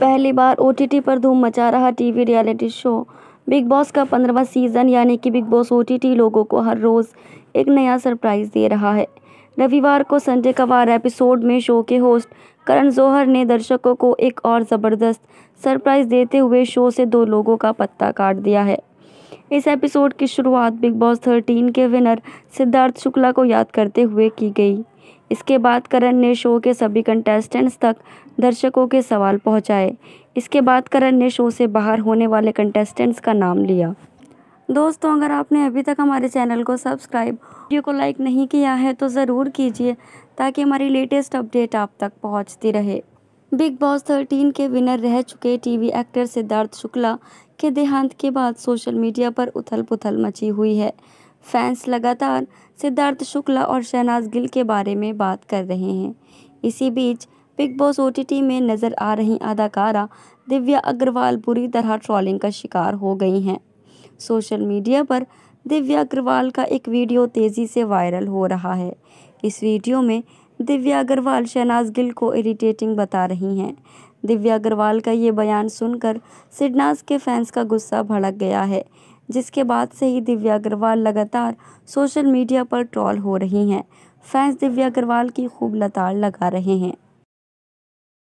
पहली बार ओ पर धूम मचा रहा TV reality show Bigg Boss का पंद्रहवा सीज़न यानी कि बिग बॉस ओ लोगों को हर रोज़ एक नया सरप्राइज़ दे रहा है रविवार को संजय कवार एपिसोड में शो के होस्ट करण जौहर ने दर्शकों को एक और ज़बरदस्त सरप्राइज़ देते हुए शो से दो लोगों का पत्ता काट दिया है इस एपिसोड की शुरुआत बिग बॉस थर्टीन के विनर सिद्धार्थ शुक्ला को याद करते हुए की गई इसके बाद करण ने शो के सभी कंटेस्टेंट्स तक दर्शकों के सवाल पहुंचाए इसके बाद करण ने शो से बाहर होने वाले कंटेस्टेंट्स का नाम लिया दोस्तों अगर आपने अभी तक हमारे चैनल को सब्सक्राइब वीडियो को लाइक नहीं किया है तो ज़रूर कीजिए ताकि हमारी लेटेस्ट अपडेट आप तक पहुँचती रहे बिग बॉस थर्टीन के विनर रह चुके टीवी एक्टर सिद्धार्थ शुक्ला के देहांत के बाद सोशल मीडिया पर उथल पुथल मची हुई है फैंस लगातार सिद्धार्थ शुक्ला और शहनाज गिल के बारे में बात कर रहे हैं इसी बीच बिग बॉस ओ में नज़र आ रही अदाकारा दिव्या अग्रवाल बुरी तरह ट्रॉलिंग का शिकार हो गई हैं सोशल मीडिया पर दिव्या अग्रवाल का एक वीडियो तेज़ी से वायरल हो रहा है इस वीडियो में दिव्या अग्रवाल शहनाज गिल को इरिटेटिंग बता रही हैं दिव्या अग्रवाल का ये बयान सुनकर सिडनाज के फैंस का गुस्सा भड़क गया है जिसके बाद से ही दिव्या अग्रवाल लगातार सोशल मीडिया पर ट्रॉल हो रही हैं फैंस दिव्या अग्रवाल की खूब लताड़ लगा रहे हैं